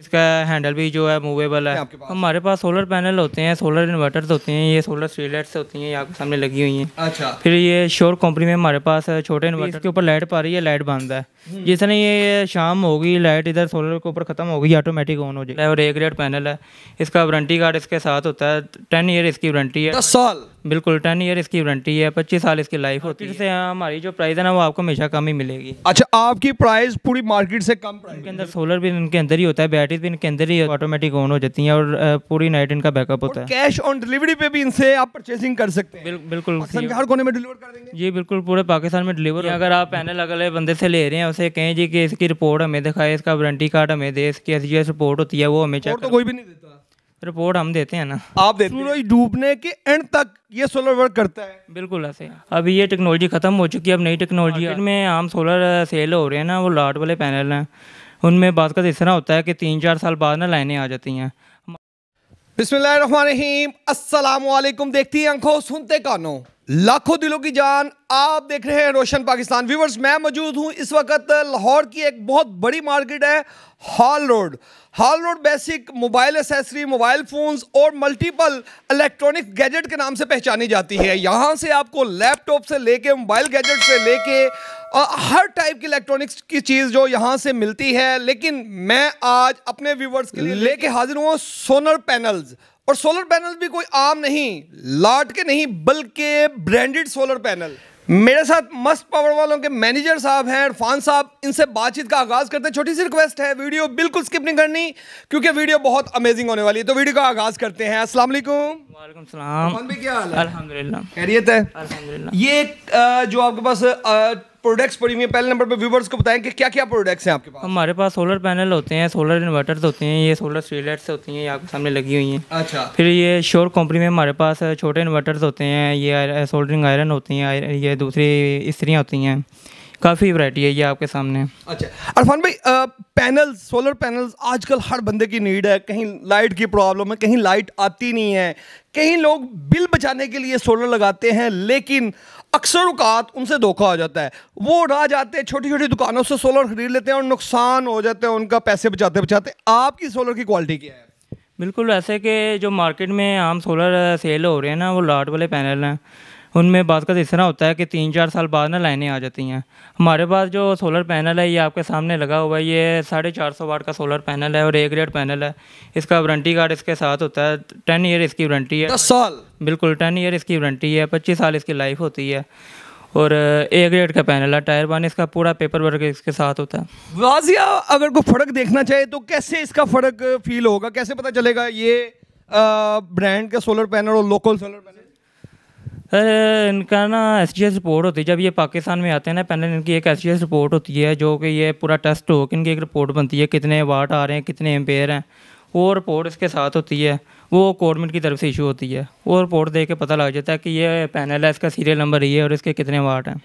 इसका हैंडल भी जो है मूवेबल है हमारे पास सोलर पैनल होते हैं सोलर इन्वर्टर्स होते हैं ये सोलर स्ट्रीट लाइट्स होती हैं यहाँ के सामने लगी हुई हैं अच्छा फिर ये शोर कंपनी में हमारे पास छोटे इन्वर्टर के ऊपर लाइट पा रही है लाइट बंद है हम्म। जिसने ये शाम होगी लाइट इधर सोलर के ऊपर खत्म होगी ऑटोमेटिक ऑन हो जाएगी और एक ग्रेड पैनल है इसका वारंटी कार्ड इसके साथ होता है टेन ईयर इसकी वारंटी है दस साल बिल्कुल टेन ईयर इसकी वारंटी है पच्चीस साल इसकी लाइफ हाँ, होती है इससे हाँ, हमारी जो प्राइस है ना वो आपको हमेशा कम ही मिलेगी अच्छा आपकी प्राइस पूरी मार्केट से कम इनके अंदर सोलर भी इनके अंदर ही होता है बैटरी भी इनके अंदर ही ऑटोमेटिक ऑन हो जाती है और पूरी नाइट इनका बैकअप होता है कैश ऑन डिलीवरी पे भी इनसे आप परचेसिंग कर सकते हैं बिल्कुल हर कोने में डिलीवर कर देंगे जी बिल्कुल पूरे पाकिस्तान में डिलीवर अगर आप पैनल अगले बंदे से ले रहे हैं उसे कहें जी की इसकी रिपोर्ट हमें दिखाए इसका वारंटी कार्ड हमें दे इसकी एस रिपोर्ट होती है वो हमें चेक तो कोई भी नहीं देता रिपोर्ट हम देते हैं ना आप देते सूरज डूबने के एंड तक ये सोलर वर्क करता है बिल्कुल ऐसे अभी ये टेक्नोलॉजी ख़त्म हो चुकी है अब नई टेक्नोलॉजी में आम सोलर सेल हो रहे हैं ना वो लाट वाले पैनल हैं उनमें बात का इस तरह होता है कि तीन चार साल बाद ना लाइनें आ जाती हैं बिसमीम असलकुम देखती हैं आंखों सुनते कानों लाखों दिलों की जान आप देख रहे हैं रोशन पाकिस्तान व्यूवर्स मैं मौजूद हूं इस वक्त लाहौर की एक बहुत बड़ी मार्केट है hall road hall road basic mobile accessory mobile phones और मल्टीपल इलेक्ट्रॉनिक गैजेट के नाम से पहचानी जाती है यहाँ से आपको लैपटॉप से लेके मोबाइल गैजेट से लेके हर टाइप की इलेक्ट्रॉनिक्स की चीज़ जो यहाँ से मिलती है लेकिन मैं आज अपने व्यूवर्स के लिए लेके हाजिर हुआ सोनर पैनल्स और सोलर पैनल भी कोई आम नहीं लाट के नहीं बल्कि ब्रांडेड सोलर पैनल मेरे साथ मस्त पावर वालों के मैनेजर साहब हैं इरफान साहब इनसे बातचीत का आगाज़ करते हैं छोटी सी रिक्वेस्ट है वीडियो बिल्कुल स्किप नहीं करनी क्योंकि वीडियो बहुत अमेजिंग होने वाली है तो वीडियो का आगाज़ करते हैं अस्सलाम वालेकुम सलाम क्या हाल है अल्हम्दुलिल्लाह खैरियत है अल्हम्दुलिल्लाह ये जो आपके पास प्रोडक्ट्स पड़ी हुई है पहले नंबर पर व्यूवर्स को बताएं कि क्या क्या प्रोडक्ट्स हैं आपके पास हमारे पास सोलर पैनल होते हैं सोलर इन्वर्टर्स होते हैं ये सोलर स्ट्रीट लाइट्स होती हैं ये आपके सामने लगी हुई हैं अच्छा फिर ये श्योर कंपनी में हमारे पास छोटे इन्वर्टर्स होते हैं ये सोल्डरिंग आयरन होती हैं ये दूसरी स्त्रियाँ होती हैं काफ़ी वैरायटी है ये आपके सामने अच्छा अरफान भाई पैनल्स सोलर पैनल्स आजकल हर बंदे की नीड है कहीं लाइट की प्रॉब्लम है कहीं लाइट आती नहीं है कहीं लोग बिल बचाने के लिए सोलर लगाते हैं लेकिन अक्सर अवकात उनसे धोखा हो जाता है वो ना जाते हैं छोटी छोटी दुकानों से सोलर खरीद लेते हैं और नुकसान हो जाते हैं उनका पैसे बचाते बचाते आपकी सोलर की क्वालिटी क्या है बिल्कुल ऐसे कि जो मार्केट में आम सोलर सेल हो रहे हैं ना वो लाट वाले पैनल हैं उनमें बात का तो इस तरह होता है कि तीन चार साल बाद ना लाइनें आ जाती हैं हमारे पास जो सोलर पैनल है ये आपके सामने लगा हुआ है ये साढ़े चार सौ वाट का सोलर पैनल है और ए ग्रेड पैनल है इसका वारंटी कार्ड इसके साथ होता है टेन ईयर इसकी वारंटी है दस साल बिल्कुल टेन ईयर इसकी वारंटी है पच्चीस साल इसकी लाइफ होती है और ए ग्रेड का पैनल है टायर वन इसका पूरा पेपर वर्क इसके साथ होता है वाजिया अगर कोई फ़र्क देखना चाहे तो कैसे इसका फ़र्क फील होगा कैसे पता चलेगा ये ब्रांड का सोलर पैनल और लोकल सोलर पैनल सर इनका ना एस टी एस रिपोर्ट होती है जब ये पाकिस्तान में आते हैं ना पहले इनकी एक एस टी एस रिपोर्ट होती है जो कि ये पूरा टेस्ट हो कि इनकी एक रिपोर्ट बनती है कितने वाट आ रहे हैं कितने एम्पेयर हैं वो रिपोर्ट इसके साथ होती है वो गवर्नमेंट की तरफ से इशू होती है वो रिपोर्ट देख के पता लग जाता है कि ये पैनल है इसका सीरियल नंबर ये और इसके कितने वाट हैं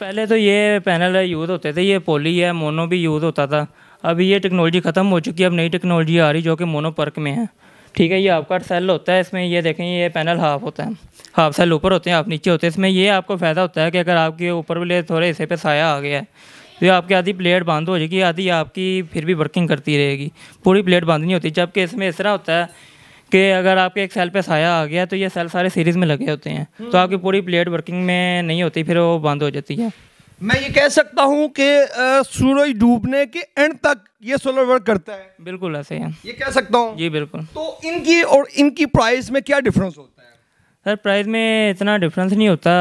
पहले तो ये पैनल यूज़ होते थे ये पोली है मोनो भी यूज़ होता था अभी ये टेक्नोलॉजी ख़त्म हो चुकी है अब नई टेक्नोलॉजी आ रही जो कि मोनो पर्क में है ठीक है ये आपका सेल होता है इसमें ये देखें ये पैनल हाफ होता है हाफ सेल ऊपर होते हैं आप नीचे होते हैं इसमें ये आपको फ़ायदा होता है कि अगर आपके ऊपर वाले थोड़े हिस्से पर साया आ गया है तो आपकी आधी प्लेट बंद हो जाएगी आधी आपकी फिर भी वर्किंग करती रहेगी पूरी प्लेट बंद नहीं होती जबकि इसमें इस तरह होता है कि अगर आपके एक सेल पे साया आ गया तो ये सेल सारे सीरीज़ में लगे होते हैं तो आपकी पूरी प्लेट वर्किंग में नहीं होती फिर वो बंद हो जाती है मैं ये कह सकता हूँ कि सूरज डूबने के एंड तक ये सोलर वर्क करता है बिल्कुल ऐसे है ये कह सकता हूँ जी बिल्कुल तो इनकी और इनकी प्राइस में क्या डिफरेंस होता है सर प्राइस में इतना डिफरेंस नहीं होता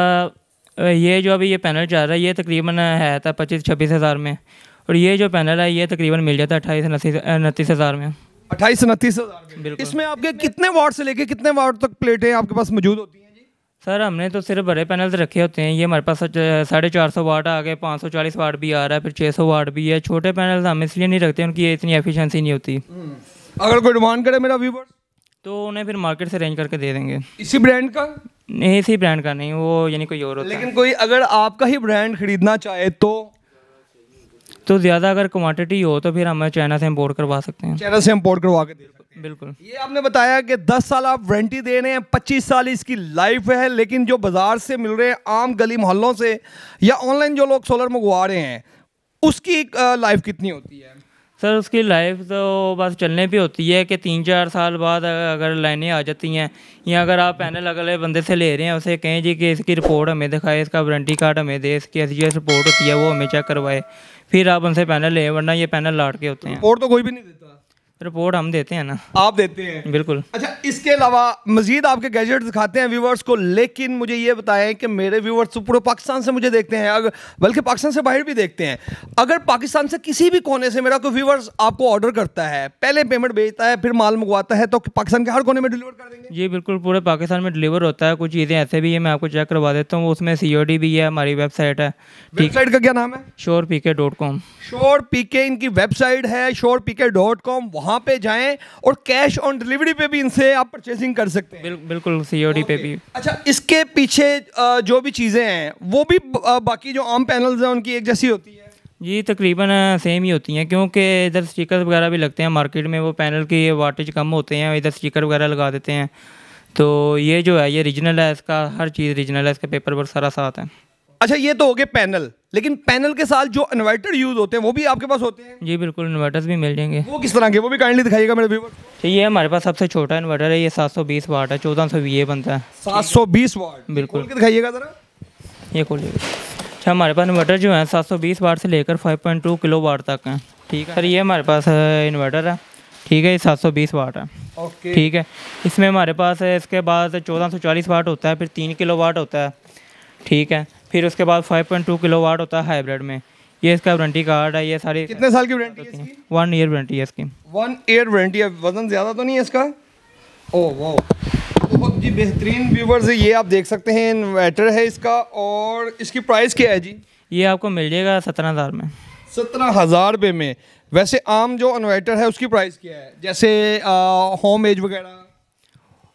ये जो अभी ये पैनल चल रहा है ये तकरीबन है था पच्चीस छब्बीस हज़ार में और ये जो पैनल है ये तकरीबन मिल जाता है अट्ठाईस उनतीस हज़ार में अट्ठाईस उनतीस हज़ार इसमें आपके कितने वार्ड से लेके कितने वार्ड तक प्लेटें आपके पास मौजूद होती हैं सर हमने तो सिर्फ बड़े पैनल्स रखे होते हैं ये हमारे पास साढ़े चार सौ वाट आ गए पाँच सौ चालीस वाट भी आ रहा है फिर छः सौ वाट भी है छोटे पैनल्स हम इसलिए नहीं रखते उनकी इतनी एफिशिएंसी नहीं होती हम्म। अगर कोई डिमांड करे मेरा व्यूवर तो उन्हें फिर मार्केट से अरेंज करके दे देंगे इसी ब्रांड का नहीं इसी ब्रांड का नहीं वो यानी कोई और होता लेकिन कोई अगर आपका ही ब्रांड खरीदना चाहे तो तो ज़्यादा अगर क्वान्टिटी हो तो फिर हम चाइना से इम्पोर्ट करवा सकते हैं चाइना से इम्पोर्ट करवा के दे सकते हैं बिल्कुल ये आपने बताया कि 10 साल आप वारंटी दे रहे हैं 25 साल इसकी लाइफ है लेकिन जो बाज़ार से मिल रहे हैं आम गली मोहल्लों से या ऑनलाइन जो लोग सोलर मंगवा रहे हैं उसकी लाइफ कितनी होती है सर उसकी लाइफ तो बस चलने पे होती है कि तीन चार साल बाद अगर लाइनें आ जाती हैं या अगर आप पैनल अगले बंदे से ले रहे हैं उसे कहें जी कि इसकी रिपोर्ट हमें दिखाए इसका वारंटी कार्ड हमें दे इसकी ऐसी रिपोर्ट होती है वो हमें चेक करवाए फिर आप उनसे पैनल लें वरना ये पैनल लाट के होते हैं रिपोर्ट तो कोई भी नहीं देता रिपोर्ट हम देते हैं ना आप देते हैं बिल्कुल अच्छा इसके अलावा मजीद आपके गैजेट दिखाते हैं व्यूवर्स को लेकिन मुझे ये बताएं कि मेरे व्यूवर्स तो पूरे पाकिस्तान से मुझे देखते हैं अगर बल्कि पाकिस्तान से बाहर भी देखते हैं अगर पाकिस्तान से किसी भी कोने से मेरा कोई व्यूवर्स आपको ऑर्डर करता है पहले पेमेंट भेजता है फिर माल मंगवाता है तो पाकिस्तान के हर कोने में डिलीवर कर देंगे जी बिल्कुल पूरे पाकिस्तान में डिलीवर होता है कुछ चीज़ें ऐसे भी है मैं आपको चेक करवा देता हूँ उसमें सी भी है हमारी वेबसाइट है वेबसाइट का क्या नाम है शोर पी के डॉट कॉम इनकी वेबसाइट है शोर पी डॉट कॉम वहाँ वहाँ पे जाएं और कैश ऑन डिलीवरी पे भी इनसे आप परचेसिंग कर सकते हैं बिल, बिल्कुल सीओडी पे भी अच्छा इसके पीछे जो भी चीज़ें हैं वो भी बाकी जो आम पैनल्स हैं उनकी एक जैसी होती है जी तकरीबन सेम ही होती हैं क्योंकि इधर स्टिकर वगैरह भी लगते हैं मार्केट में वो पैनल की वाटेज कम होते हैं इधर स्टिकर वगैरह लगा देते हैं तो ये जो है ये रीजनल है इसका हर चीज़ रीजनल है इसका पेपर वर्क सारा साथ है अच्छा ये तो हो गए पैनल लेकिन पैनल के साथ जो इन्वर्टर यूज होते हैं वो भी आपके पास होते हैं जी बिल्कुल इन्वर्टर भी मिल जाएंगे वो किस तरह के वो भी काइंडली दिखाइएगा मेरे व्यूवर जी तो ये हमारे पास सबसे छोटा इन्वर्टर है ये 720 वाट है 1400 ये बनता है 720 वाट बिल्कुल दिखाइएगा जरा ये खोलिएगा अच्छा हमारे पास इन्वर्टर जो है सात वाट से लेकर 5.2 किलो वाट तक है ठीक है सर ये हमारे पास इन्वर्टर है ठीक है ये सात वाट है ठीक है इसमें हमारे पास इसके बाद चौदह वाट होता है फिर तीन किलो वाट होता है ठीक है फिर उसके बाद 5.2 वाट होता है हाइब्रिड में ये इसका वारंटी कार्ड है ये सारी कितने साल की वारंटी है वन ईयर वारंटी है इसकी वन ईयर वारंटी है वजन ज़्यादा तो नहीं है इसका ओह oh, वाह बहुत जी बेहतरीन व्यूवर्स ये आप देख सकते हैं इन्वर्टर है इसका और इसकी प्राइस क्या है जी ये आपको मिल जाएगा सत्रह हज़ार में सत्रह हज़ार रुपये में वैसे आम जो इन्वर्टर है उसकी प्राइस क्या है जैसे होम एज वगैरह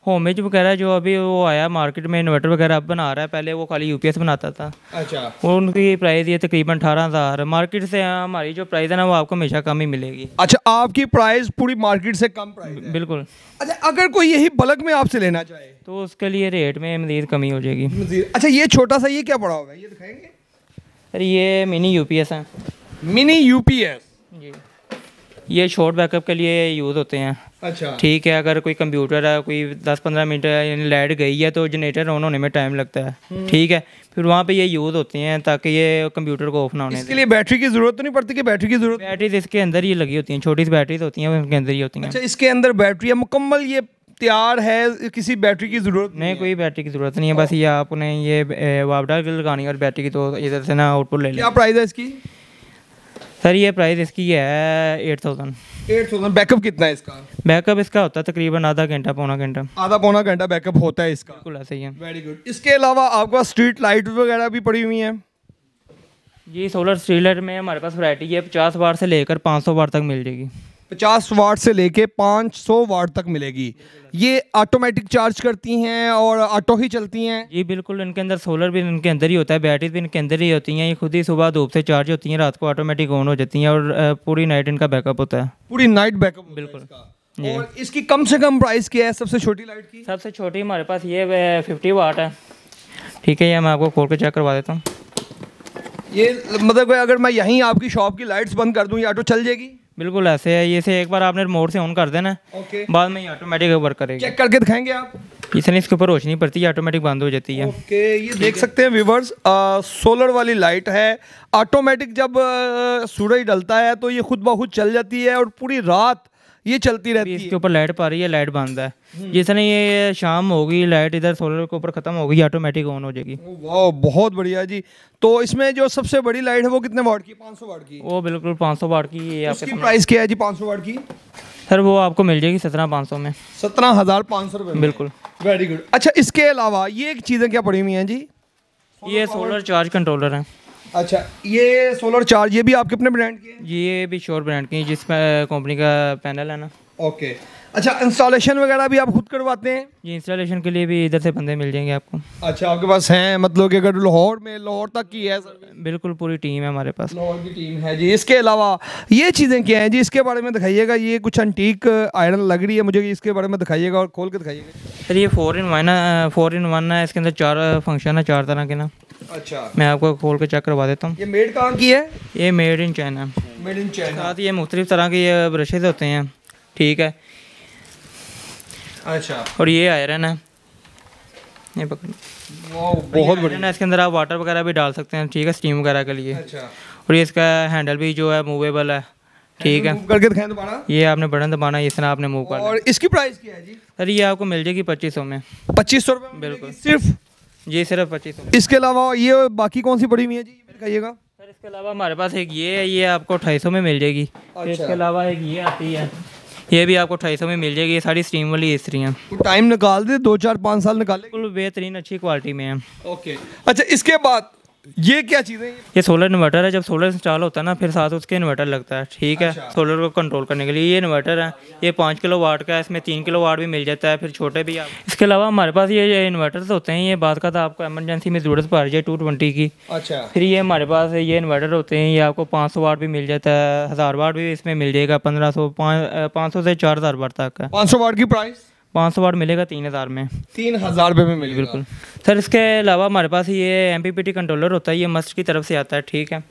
होमेज वगैरह जो अभी वो आया मार्केट में इन्वर्टर वगैरह अब बना रहा है पहले वो खाली यूपीएस बनाता था अच्छा उनकी प्राइस ये तकरीबन अठारह हज़ार मार्केट से हाँ, हमारी जो प्राइस है ना वो आपको हमेशा कम ही मिलेगी अच्छा आपकी प्राइस पूरी मार्केट से कम प्राइस बिल्कुल अच्छा अगर कोई यही बल्क में आपसे लेना चाहे तो उसके लिए रेट में मजीद कमी हो जाएगी अच्छा ये छोटा सा ये क्या पड़ा होगा ये दिखाएंगे अरे ये मिनी यू है मिनी यू जी ये शॉर्ट बैकअप के लिए यूज़ होते हैं अच्छा ठीक है अगर कोई कंप्यूटर है कोई दस पंद्रह मिनट यानी लाइट गई है तो जनरेटर ऑन होने में टाइम लगता है हम्म। ठीक है फिर वहाँ पे ये यूज़ होते हैं ताकि ये कंप्यूटर को ऑफ ना होने इसके लिए बैटरी की ज़रूरत तो नहीं पड़ती कि बैटरी की ज़रूरत बैटरी इसके अंदर ही लगी होती है छोटी सी बैटरी होती है उनके अंदर ही होती हैं अच्छा इसके अंदर बैटरी है मुकम्मल ये तैयार है किसी बैटरी की ज़रूरत नहीं, नहीं कोई बैटरी की ज़रूरत नहीं है बस ये आपने ये वापडा लगानी और बैटरी की तो इधर से ना आउटपुट ले लिया प्राइस है इसकी सर ये प्राइस इसकी है eight thousand eight thousand backup कितना है इसका बैकअप इसका होता है तकरीबन आधा घंटा पौना घंटा आधा पौना घंटा बैकअप होता है इसका बिल्कुल ऐसे ही है वेरी गुड इसके अलावा आपके पास स्ट्रीट लाइट वगैरह भी पड़ी हुई है जी सोलर स्ट्रीट लाइट में हमारे पास वरायटी है पचास बार से लेकर पाँच सौ बार तक मिल जाएगी पचास वाट से लेके पाँच सौ वाट तक मिलेगी ये ऑटोमेटिक चार्ज करती हैं और ऑटो ही चलती हैं ये बिल्कुल इनके अंदर सोलर भी इनके अंदर ही होता है बैटरी भी इनके अंदर ही होती हैं ये खुद ही सुबह धूप से चार्ज होती हैं रात को ऑटोमेटिक ऑन हो जाती हैं और पूरी नाइट इनका बैकअप होता है पूरी नाइट बैकअप बिल्कुल और इसकी कम से कम प्राइस क्या है सबसे छोटी लाइट की सबसे छोटी हमारे पास ये फिफ्टी वाट है ठीक है ये मैं आपको खोल के चेक करवा देता हूँ ये मतलब अगर मैं यहीं आपकी शॉप की लाइट्स बंद कर दूँ ये ऑटो चल जाएगी बिल्कुल ऐसे है ये से एक बार आपने मोड से ऑन कर देना okay. बाद में ये ऑटोमेटिक वर्क करेंगे चेक करके दिखाएंगे आप इसने इसके ऊपर रोशनी पड़ती है ऑटोमेटिक बंद हो जाती है ओके ये देख सकते हैं व्यूवर्स सोलर वाली लाइट है ऑटोमेटिक जब सूरज डलता है तो ये खुद बहुत चल जाती है और पूरी रात ये चलती रहती इसके है इसके ऊपर लाइट पा रही है लाइट बंद है जिसने ये शाम होगी लाइट इधर सोलर के ऊपर ख़त्म होगी ऑटोमेटिक ऑन हो जाएगी वाह बहुत बढ़िया जी तो इसमें जो सबसे बड़ी लाइट है वो कितने वाट की पाँच सौ वाट की वो बिल्कुल पाँच सौ वाट की प्राइस क्या है जी पाँच सौ वाट की सर वो आपको मिल जाएगी सत्रह पाँच सौ में सत्रह हज़ार पाँच सौ रुपये बिल्कुल वेरी गुड अच्छा इसके अलावा ये चीज़ें क्या पड़ी हुई हैं जी ये सोलर चार्ज कंट्रोलर है अच्छा ये सोलर चार्ज ये भी आपके अपने ब्रांड के ये भी श्योर ब्रांड के हैं कंपनी का पैनल है ना ओके अच्छा इंस्टॉलेशन वगैरह भी आप खुद करवाते हैं ये इंस्टॉलेशन के लिए भी इधर से बंदे मिल जाएंगे आपको अच्छा आपके पास हैं मतलब कि अगर लाहौर में लाहौर तक की है बिल्कुल पूरी टीम है हमारे पास लाहौर की टीम है जी इसके अलावा ये चीज़ें क्या हैं जी इसके बारे में दिखाइएगा ये कुछ अंटीक आयरन लग रही है मुझे इसके बारे में दिखाइएगा और खोल के दिखाइएगा सर ये फोर इन वन है फोर इन वन है इसके अंदर चार फंक्शन है चार तरह के ना अच्छा मैं आपको खोल के चेक करवा देता हूँ ये मेड कहाँ की है ये made in China made in China साथ ये मुख्तलिफ तरह के ये ब्रशेज होते हैं ठीक है अच्छा और ये आयरन है ये बहुत बढ़िया ना इसके अंदर आप वाटर वगैरह भी डाल सकते हैं ठीक है स्टीम वगैरह के लिए अच्छा और ये इसका हैंडल भी जो है मूवेबल है ठीक है करके दिखाएं दोबारा ये आपने बटन दबाना इस तरह आपने मूव करना और इसकी प्राइस क्या है जी सर ये आपको मिल जाएगी पच्चीस सौ में पच्चीस सौ रुपये बिल्कुल सिर्फ ये सिर्फ पच्चीस इसके अलावा ये बाकी कौन सी पड़ी हुई है जी कहिएगा सर इसके अलावा हमारे पास एक ये है ये आपको अठाई में मिल जाएगी अच्छा। इसके अलावा एक ये आती है ये भी आपको अठाई में मिल जाएगी ये सारी स्टीम वाली इसी हैं टाइम तो निकाल दे दो चार पाँच साल निकाल बिल्कुल बेहतरीन अच्छी क्वालिटी में है ओके अच्छा इसके बाद ये क्या चीज़ है ये सोलर इन्वर्टर है जब सोलर इंस्टॉल होता है ना फिर साथ उसके इन्वर्टर लगता है ठीक है अच्छा। सोलर को कंट्रोल करने के लिए ये इन्वर्टर है ये पाँच किलो वाट का है इसमें तीन किलो वाट भी मिल जाता है फिर छोटे भी आप इसके अलावा हमारे पास ये इन्वर्टर होते हैं ये बात का था तो आपको एमरजेंसी में ज़रूरत पड़ जाए टू ट्वेंटी की अच्छा फिर ये हमारे पास ये इन्वर्टर होते हैं ये आपको पाँच सौ वाट भी मिल जाता है हज़ार वाट भी इसमें मिल जाएगा पंद्रह सौ पाँच सौ से चार हज़ार वाट तक पाँच सौ वाट की प्राइस पाँच सौ वाट मिलेगा तीन हज़ार में तीन हज़ार रुपये में मिलेगा बिल्कुल सर इसके अलावा हमारे पास ये M P P T controller होता है ये मस्ट की तरफ से आता है ठीक है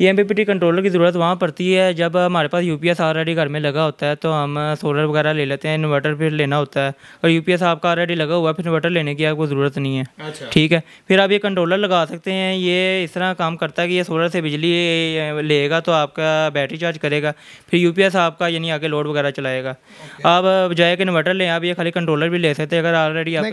ये एम कंट्रोलर की ज़रूरत वहाँ पड़ती है जब हमारे पास यू पी ऑलरेडी घर में लगा होता है तो हम सोलर वगैरह ले लेते हैं इन्वर्टर फिर लेना होता है और यू पी आपका ऑलरेडी लगा हुआ है फिर इन्वर्टर लेने की आपको ज़रूरत नहीं है अच्छा। ठीक है फिर आप ये कंट्रोलर लगा सकते हैं ये इस तरह काम करता है कि ये सोलर से बिजली लेगा तो आपका बैटरी चार्ज करेगा फिर यू आपका यानी आगे लोड वगैरह चलाएगा आप बजाय के इन्वर्टर लें आप ये खाली कंट्रोलर भी ले सकते हैं अगर ऑलरेडी आप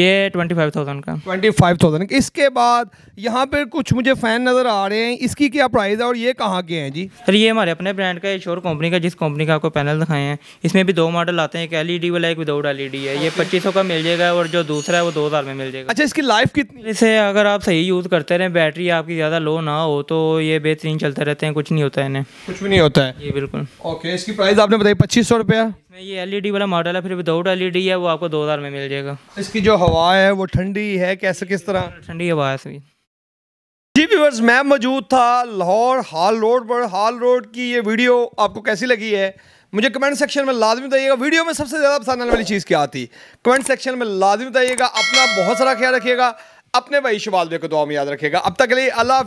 ये ट्वेंटी फाइव थाउजेंड का ट्वेंटी फाइव थाउजेंड इसके बाद यहाँ पर कुछ मुझे फ़ैन नज़र आ रहे हैं इसकी क्या प्राइस है और ये कहाँ के हैं जी सर ये हमारे अपने ब्रांड का एक कंपनी का जिस कंपनी का आपको पैनल दिखाए हैं इसमें भी दो मॉडल आते हैं एक एलईडी वाला एक विदाउट एलईडी है ये पच्चीस का मिल जाएगा और जो दूसरा है वो दो में मिल जाएगा अच्छा इसकी लाइफ कितनी इसे अगर आप सही यूज़ करते रहें बैटरी आपकी ज़्यादा लो ना हो तो ये बेहतरीन चलते रहते हैं कुछ नहीं होता है इन्हें कुछ भी नहीं होता है ये बिल्कुल ओके इसकी प्राइस आपने बताई पच्चीस सौ रुपया ये एलईडी वाला मॉडल है फिर विदाउट एलईडी है वो आपको दो हज़ार में मिल जाएगा इसकी जो हवा है वो ठंडी है कैसे किस तरह ठंडी हवा है सभी व्यूअर्स मैं मौजूद था लाहौर हाल रोड पर हाल रोड की ये वीडियो आपको कैसी लगी है मुझे कमेंट सेक्शन में लाजमी बताइएगा वीडियो में सबसे ज़्यादा पसंद आने वाली चीज़ क्या थी कमेंट सेक्शन में लाजमी बताइएगा अपना बहुत सारा ख्याल रखिएगा अपने भाई शबाल को दुआ में याद रखिएगा अब तक के लिए अल्लाह